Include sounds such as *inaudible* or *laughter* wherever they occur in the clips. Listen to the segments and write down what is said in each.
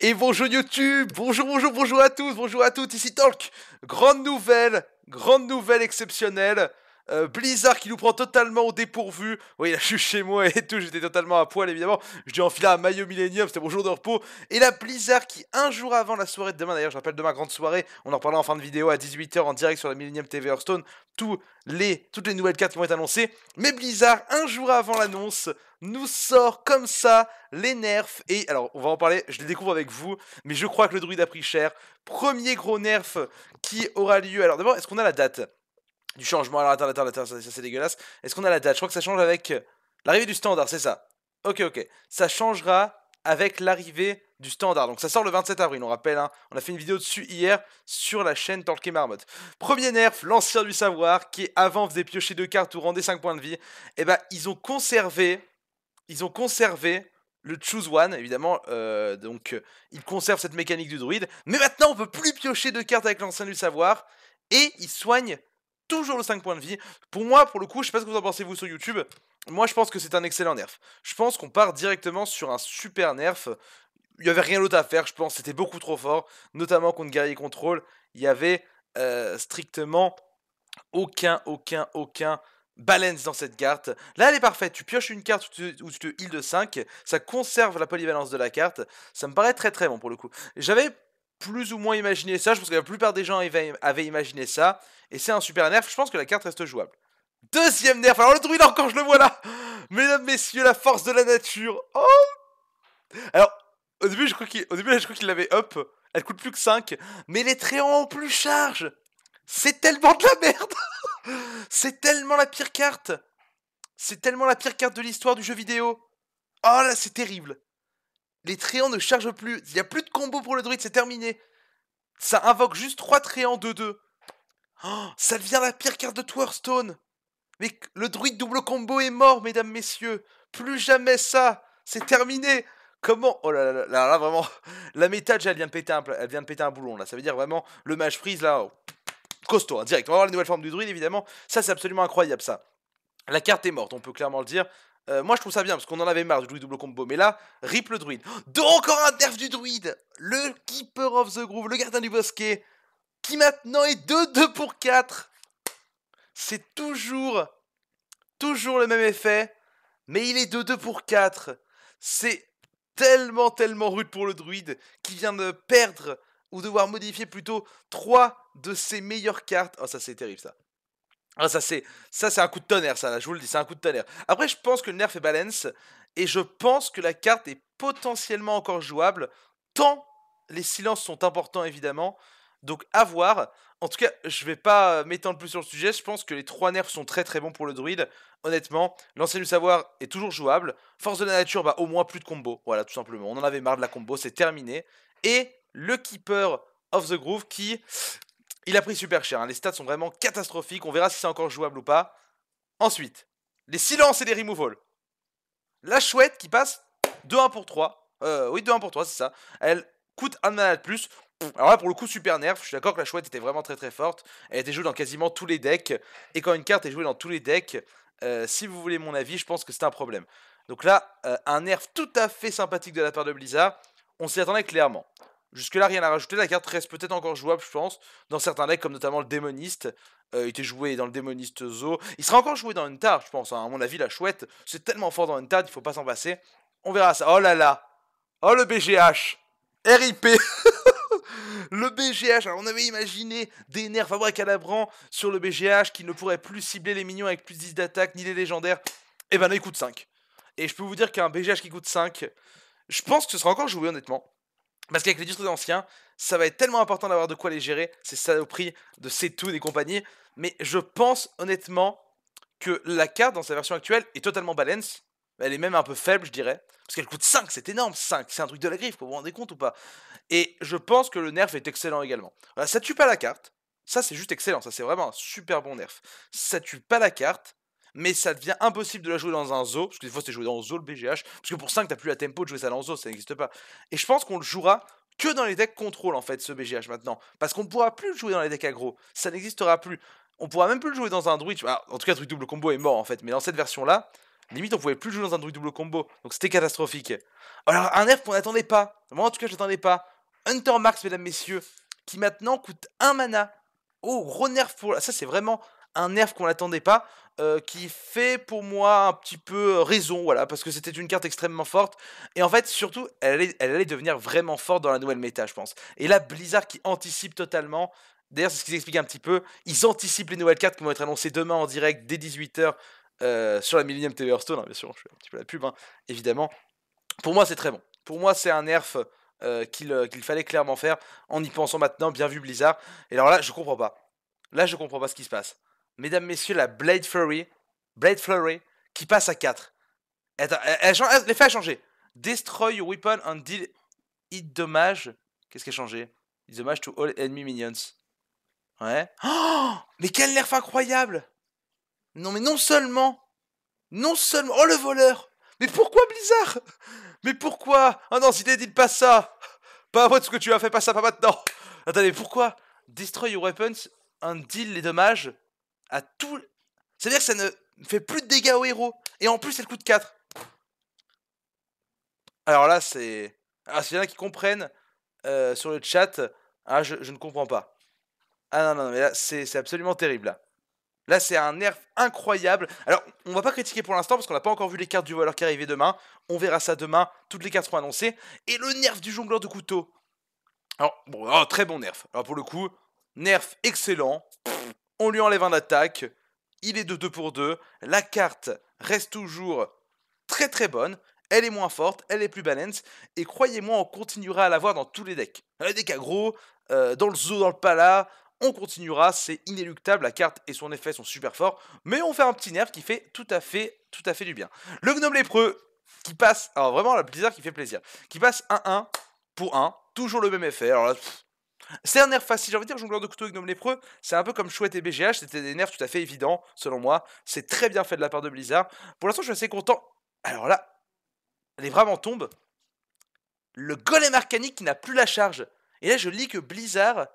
Et bonjour YouTube, bonjour, bonjour, bonjour à tous, bonjour à toutes, ici Talk. Grande nouvelle, grande nouvelle exceptionnelle. Euh, Blizzard qui nous prend totalement au dépourvu. Oui, là, je suis chez moi et tout, j'étais totalement à poil évidemment. Je lui enfilé un maillot Millennium, c'était mon jour de repos. Et la Blizzard qui, un jour avant la soirée de demain, d'ailleurs, je rappelle de ma grande soirée, on en reparlera en fin de vidéo à 18h en direct sur la Millennium TV Hearthstone. Tous les, toutes les nouvelles cartes qui vont être annoncées. Mais Blizzard, un jour avant l'annonce, nous sort comme ça les nerfs. Et alors, on va en parler, je les découvre avec vous, mais je crois que le druide a pris cher. Premier gros nerf qui aura lieu. Alors d'abord, est-ce qu'on a la date du changement. Alors attends, attends, attends, ça, ça c'est dégueulasse. Est-ce qu'on a la date Je crois que ça change avec euh, l'arrivée du standard, c'est ça. Ok, ok. Ça changera avec l'arrivée du standard. Donc ça sort le 27 avril, on rappelle, hein. on a fait une vidéo dessus hier sur la chaîne Talk Marmotte. Premier nerf, l'ancien du savoir, qui avant faisait piocher deux cartes ou rendait 5 points de vie, eh ben ils ont conservé, ils ont conservé le choose one, évidemment, euh, donc euh, ils conservent cette mécanique du druide, mais maintenant on peut plus piocher deux cartes avec l'ancien du savoir, et ils soignent toujours le 5 points de vie. Pour moi, pour le coup, je sais pas ce que vous en pensez vous sur YouTube. Moi, je pense que c'est un excellent nerf. Je pense qu'on part directement sur un super nerf. Il n'y avait rien d'autre à faire, je pense. C'était beaucoup trop fort, notamment contre Guerrier Contrôle. Il y avait euh, strictement aucun, aucun, aucun balance dans cette carte. Là, elle est parfaite. Tu pioches une carte où tu te heal de 5. Ça conserve la polyvalence de la carte. Ça me paraît très très bon pour le coup. J'avais plus ou moins imaginé ça. Je pense que la plupart des gens avaient imaginé ça. Et c'est un super nerf. Je pense que la carte reste jouable. Deuxième nerf. Alors le druide encore, je le vois là. Mesdames, messieurs, la force de la nature. Oh Alors, au début, je crois qu'il, au début, je crois qu'il l'avait up. Elle coûte plus que 5. Mais les tréants ont plus charge. C'est tellement de la merde. *laughs* c'est tellement la pire carte. C'est tellement la pire carte de l'histoire du jeu vidéo. Oh là, c'est terrible les tréants ne chargent plus. Il n'y a plus de combo pour le druide, c'est terminé. Ça invoque juste 3 tréants 2-2. Oh, ça devient la pire carte de Towerstone. Mais le druide double combo est mort, mesdames, messieurs. Plus jamais ça. C'est terminé. Comment Oh là là, là là vraiment. La méta déjà, elle vient de péter un, elle vient de péter un boulon là. Ça veut dire vraiment le match freeze là. Oh, costaud, hein, direct. On va voir la nouvelle forme du druide évidemment. Ça c'est absolument incroyable ça. La carte est morte, on peut clairement le dire. Euh, moi je trouve ça bien parce qu'on en avait marre du druide double combo, mais là, rip le druide. *gasps* Donc encore un nerf du druide Le Keeper of the Groove, le gardien du bosquet, qui maintenant est 2-2 pour 4 C'est toujours, toujours le même effet, mais il est 2-2 pour 4 C'est tellement, tellement rude pour le druide qui vient de perdre ou devoir modifier plutôt 3 de ses meilleures cartes. Oh ça c'est terrible ça. Ah, ça, c'est ça c'est un coup de tonnerre, ça, là, je vous le dis, c'est un coup de tonnerre. Après, je pense que le nerf est balance, et je pense que la carte est potentiellement encore jouable, tant les silences sont importants, évidemment. Donc, à voir. En tout cas, je vais pas euh, m'étendre plus sur le sujet, je pense que les trois nerfs sont très très bons pour le druide. Honnêtement, l'ancien du savoir est toujours jouable. Force de la nature, bah, au moins plus de combo. Voilà, tout simplement. On en avait marre de la combo, c'est terminé. Et le Keeper of the Groove qui, il a pris super cher, hein. les stats sont vraiment catastrophiques, on verra si c'est encore jouable ou pas. Ensuite, les silences et les removals. La chouette qui passe 2-1 pour 3. Euh, oui, 2-1 pour 3, c'est ça. Elle coûte un mana de plus. Alors là, pour le coup, super nerf. Je suis d'accord que la chouette était vraiment très très forte. Elle était jouée dans quasiment tous les decks. Et quand une carte est jouée dans tous les decks, euh, si vous voulez mon avis, je pense que c'est un problème. Donc là, euh, un nerf tout à fait sympathique de la part de Blizzard. On s'y attendait clairement. Jusque-là, rien à rajouter. La carte reste peut-être encore jouable, je pense, dans certains decks, comme notamment le démoniste. Euh, il était joué dans le démoniste Zo. Il sera encore joué dans une tarte, je pense. Hein. À mon avis, la chouette, c'est tellement fort dans une tarte, il faut pas s'en passer. On verra ça. Oh là là Oh le BGH RIP *laughs* Le BGH, alors on avait imaginé des nerfs à Calabran sur le BGH qui ne pourrait plus cibler les minions avec plus de 10 d'attaque ni les légendaires. Et eh ben là il coûte 5. Et je peux vous dire qu'un BGH qui coûte 5, je pense que ce sera encore joué honnêtement. Parce qu'avec les titres anciens, ça va être tellement important d'avoir de quoi les gérer, c'est ça au prix de c tout et compagnie. Mais je pense honnêtement que la carte dans sa version actuelle est totalement balance. Elle est même un peu faible, je dirais. Parce qu'elle coûte 5, c'est énorme, 5. C'est un truc de la griffe, vous vous rendez compte ou pas Et je pense que le nerf est excellent également. ça tue pas la carte. Ça, c'est juste excellent. Ça, c'est vraiment un super bon nerf. Ça tue pas la carte mais ça devient impossible de la jouer dans un zoo, parce que des fois c'est joué dans un zoo le BGH, parce que pour 5 t'as plus la tempo de jouer ça dans un zoo, ça n'existe pas. Et je pense qu'on le jouera que dans les decks contrôle en fait ce BGH maintenant, parce qu'on ne pourra plus le jouer dans les decks aggro, ça n'existera plus. On pourra même plus le jouer dans un druid, ah, en tout cas druid double combo est mort en fait, mais dans cette version là, limite on pouvait plus jouer dans un druid double combo, donc c'était catastrophique. Alors un nerf qu'on n'attendait pas, moi en tout cas je n'attendais pas, Hunter Max mesdames messieurs, qui maintenant coûte un mana. Oh, gros nerf pour... Ça c'est vraiment un nerf qu'on n'attendait pas. Euh, qui fait pour moi un petit peu euh, raison, voilà, parce que c'était une carte extrêmement forte. Et en fait, surtout, elle allait, devenir vraiment forte dans la nouvelle méta, je pense. Et là, Blizzard qui anticipe totalement. D'ailleurs, c'est ce qu'ils expliquent un petit peu. Ils anticipent les nouvelles cartes qui vont être annoncées demain en direct dès 18h euh, sur la Millennium TV Hearthstone. Hein, bien sûr, je fais un petit peu la pub, hein, évidemment. Pour moi, c'est très bon. Pour moi, c'est un nerf qu'il fallait clairement faire en y pensant maintenant. Bien vu, Blizzard. Et alors là, je comprends pas. Là, je comprends pas ce qui se passe mesdames, messieurs, la Blade Fury, Blade Flurry, qui passe à 4. L'effet a changé. Destroy your weapon and deal hit dommage. Qu'est-ce qui a changé Hit dommage to all enemy minions. Ouais. Oh, mais quel nerf incroyable Non, mais non seulement. Non seulement. Oh le voleur Mais pourquoi Blizzard Mais pourquoi Oh non, tu dit pas ça Pas à ce que tu as fait, pas ça, pas maintenant Attendez, pourquoi Destroy your weapons and deal les dommages à tout. C'est-à-dire que ça ne fait plus de dégâts aux héros. Et en plus, coup de 4. Alors là, c'est. Ah, s'il y en a qui comprennent euh, sur le chat, ah, je, ne comprends pas. Ah non, non, mais là, c'est absolument terrible. Là, c'est un nerf incroyable. Alors, on va pas critiquer pour l'instant parce qu'on n'a pas encore vu les cartes du voleur qui arrivaient demain. On verra ça demain. Toutes les cartes seront annoncées. Et le nerf du jongleur de couteau. Alors, bon, oh, très bon nerf. Alors, pour le coup, nerf excellent on lui enlève un attaque, il est de 2 pour 2, la carte reste toujours très très bonne, elle est moins forte, elle est plus balance, et croyez-moi, on continuera à l'avoir dans tous les decks. Dans les decks aggro, euh, dans le zoo, dans le pala, on continuera, c'est inéluctable, la carte et son effet sont super forts, mais on fait un petit nerf qui fait tout à fait, tout à fait du bien. Le gnome lépreux, qui passe, alors vraiment la Blizzard qui fait plaisir, qui passe 1-1 pour 1, toujours le même effet, alors là, c'est un nerf facile, j'ai envie de dire, jongleur de couteau, gnome lépreux. C'est un peu comme chouette et BGH, c'était des nerfs tout à fait évidents, selon moi. C'est très bien fait de la part de Blizzard. Pour l'instant, je suis assez content. Alors là, les est vraiment tombe. Le golem arcanique qui n'a plus la charge. Et là, je lis que Blizzard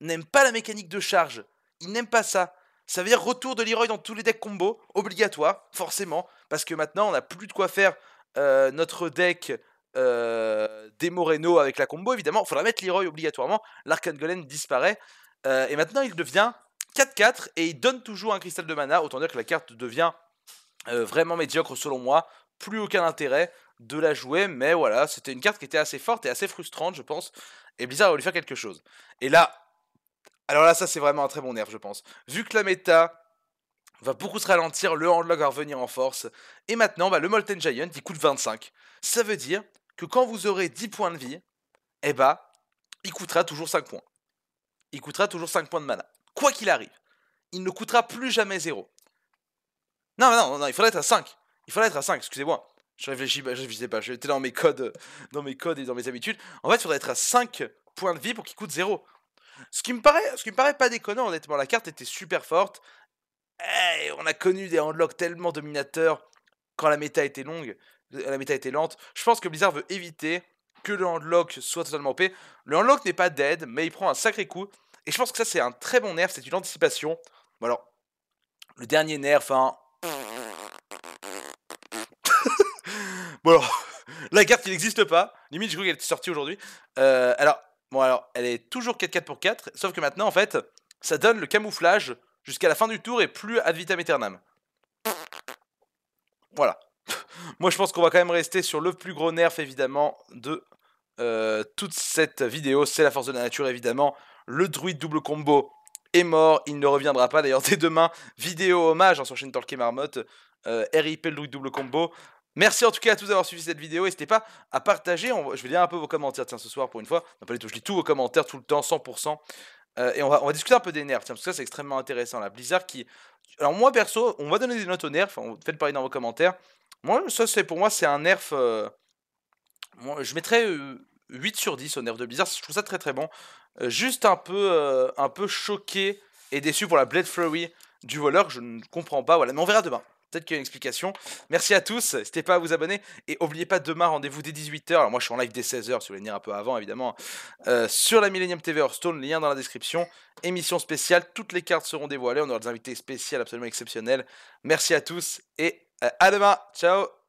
n'aime pas la mécanique de charge. Il n'aime pas ça. Ça veut dire retour de Leroy dans tous les decks combo, obligatoire, forcément, parce que maintenant on n'a plus de quoi faire euh, notre deck euh, des Moreno avec la combo, évidemment. Il faudra mettre Leroy obligatoirement. L'Arcane Golem disparaît. Euh, et maintenant, il devient 4-4 et il donne toujours un cristal de mana. Autant dire que la carte devient euh, vraiment médiocre selon moi. Plus aucun intérêt de la jouer, mais voilà, c'était une carte qui était assez forte et assez frustrante, je pense. Et Blizzard va lui faire quelque chose. Et là, alors là, ça c'est vraiment un très bon nerf, je pense. Vu que la méta va beaucoup se ralentir, le handlock va revenir en force. Et maintenant, bah, le Molten Giant, il coûte 25. Ça veut dire que quand vous aurez 10 points de vie, eh bah, il coûtera toujours 5 points. Il coûtera toujours 5 points de mana. Quoi qu'il arrive, il ne coûtera plus jamais 0. Non, non, non, il faudrait être à 5. Il faudrait être à 5, excusez-moi. Je réfléchis, je visais pas, j'étais dans mes codes dans mes codes et dans mes habitudes. En fait, il faudrait être à 5 points de vie pour qu'il coûte 0. Ce qui me paraît ce qui me paraît pas déconnant honnêtement, la carte était super forte. Eh, on a connu des handlocks tellement dominateurs quand la méta était longue la méta était lente. Je pense que Blizzard veut éviter que le handlock soit totalement OP. Le handlock n'est pas dead, mais il prend un sacré coup. Et je pense que ça, c'est un très bon nerf, c'est une anticipation. Bon, alors, le dernier nerf, hein. *laughs* bon, alors, *laughs* la carte, qui n'existe pas. Limite, je crois qu'elle est sortie aujourd'hui. Euh, alors, bon, alors, elle est toujours 4-4 pour 4, sauf que maintenant, en fait, ça donne le camouflage jusqu'à la fin du tour et plus ad vitam aeternam. Voilà. Moi, je pense qu'on va quand même rester sur le plus gros nerf, évidemment, de euh, toute cette vidéo. C'est la force de la nature, évidemment. Le druide double combo est mort. Il ne reviendra pas. D'ailleurs, *laughs* dès demain, vidéo hommage en hein, sur chaîne Talk Marmotte. Euh, RIP le druide double combo. Merci en tout cas à tous d'avoir suivi cette vidéo. N'hésitez pas à partager. je vais lire un peu vos commentaires, tiens, ce soir pour une fois. pas Je lis tous vos commentaires tout le temps, 100%. Euh, et on va, discuter un peu des nerfs, tiens, parce que ça c'est extrêmement intéressant. La Blizzard qui. Alors moi perso, on va donner des notes aux nerfs, on... faites pareil dans vos commentaires. Moi, ça, c'est pour moi, c'est un nerf. Euh, moi, je mettrais 8 euh, sur 10 au nerf de Blizzard. Je trouve ça très très bon. Euh, juste un peu, un peu choqué et déçu pour la Blade Flurry du voleur. Je ne comprends pas. Voilà, mais on verra demain. Peut-être qu'il y a une explication. Merci à tous. N'hésitez pas à vous abonner. Et n'oubliez pas demain, rendez-vous dès 18h. Alors, moi, je suis en live dès 16h, si vous voulez venir un peu avant, évidemment. sur la Millennium TV Hearthstone, lien dans la description. Émission spéciale. Toutes les cartes seront dévoilées. On aura des invités spéciaux absolument exceptionnels. Merci à tous et a demain. Ciao.